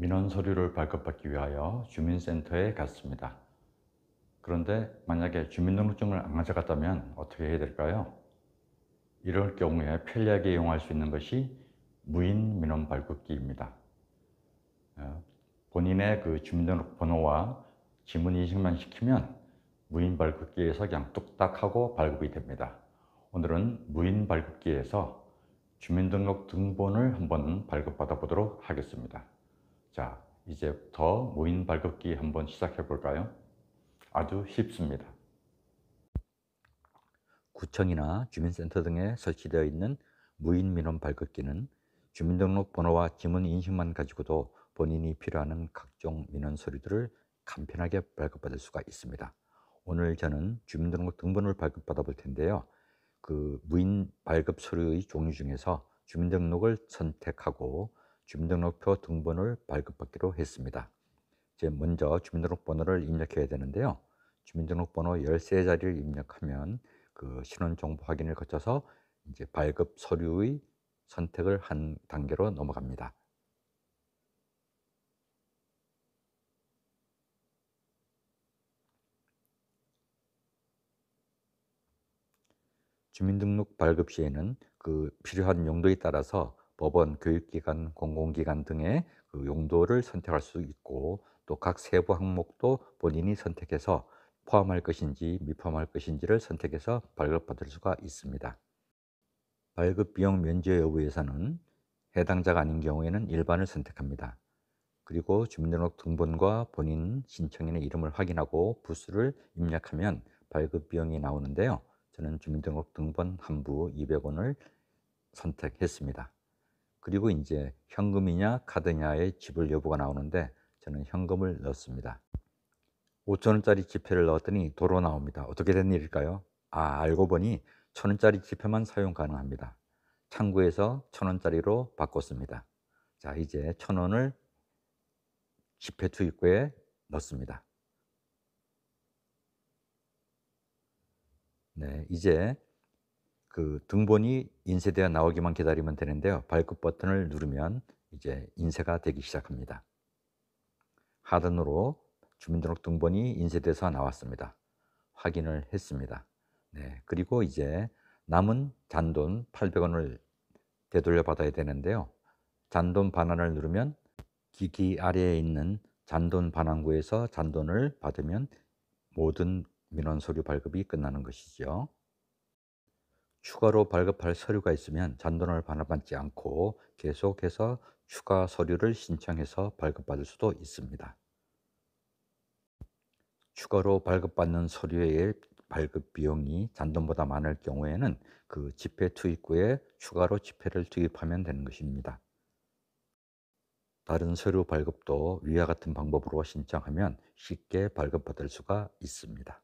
민원 서류를 발급받기 위하여 주민센터에 갔습니다. 그런데 만약에 주민등록증을 안 가져갔다면 어떻게 해야 될까요? 이럴 경우에 편리하게 이용할 수 있는 것이 무인 민원 발급기입니다. 어, 본인의 그 주민등록 번호와 지문 인식만 시키면 무인 발급기에서 그냥 뚝딱 하고 발급이 됩니다. 오늘은 무인 발급기에서 주민등록 등본을 한번 발급받아 보도록 하겠습니다. 자, 이제부터 모인 발급기 한번 시작해 볼까요? 아주 쉽습니다. 구청이나 주민센터 등에 설치되어 있는 무인 민원 발급기는 주민등록번호와 지문 인식만 가지고도 본인이 필요한 각종 민원 서류들을 간편하게 발급받을 수가 있습니다. 오늘 저는 주민등록 등본을 발급받아 볼 텐데요. 그 무인 발급 서류의 종류 중에서 주민등록을 선택하고 주민등록표 등본을 발급받기로 했습니다. 이제 먼저 주민등록번호를 입력해야 되는데요. 주민등록번호 13자리를 입력하면 그 신원정보 확인을 거쳐서 이제 발급 서류의 선택을 한 단계로 넘어갑니다. 주민등록 발급 시에는 그 필요한 용도에 따라서 법원, 교육기관, 공공기관 등의 그 용도를 선택할 수 있고 또 각 세부 항목도 본인이 선택해서 포함할 것인지 미포함할 것인지를 선택해서 발급받을 수가 있습니다. 발급 비용 면제 여부에서는 해당자가 아닌 경우에는 일반을 선택합니다. 그리고 주민등록 등본과 본인 신청인의 이름을 확인하고 부수를 입력하면 발급 비용이 나오는데요. 저는 주민등록 등본 한부 200원을 선택했습니다. 그리고 이제 현금이냐 카드냐의 지불 여부가 나오는데 저는 현금을 넣었습니다. 5천원짜리 지폐를 넣었더니 도로 나옵니다. 어떻게 된 일일까요? 아, 알고 보니 천원짜리 지폐만 사용 가능합니다. 창구에서 천원짜리로 바꿨습니다. 자, 이제 천원을 지폐 투입구에 넣습니다. 네, 이제 그 등본이 인쇄되어 나오기만 기다리면 되는데요. 발급 버튼을 누르면 이제 인쇄가 되기 시작합니다. 하단으로 주민등록 등본이 인쇄돼서 나왔습니다. 확인을 했습니다. 네, 그리고 이제 남은 잔돈 800원을 되돌려 받아야 되는데요. 잔돈 반환을 누르면 기기 아래에 있는 잔돈 반환구에서 잔돈을 받으면 모든 민원 서류 발급이 끝나는 것이죠. 추가로 발급할 서류가 있으면 잔돈을 반납받지 않고 계속해서 추가 서류를 신청해서 발급받을 수도 있습니다. 추가로 발급받는 서류의 발급 비용이 잔돈보다 많을 경우에는 그 집회 투입구에 추가로 집회를 투입하면 되는 것입니다. 다른 서류 발급도 위와 같은 방법으로 신청하면 쉽게 발급받을 수가 있습니다.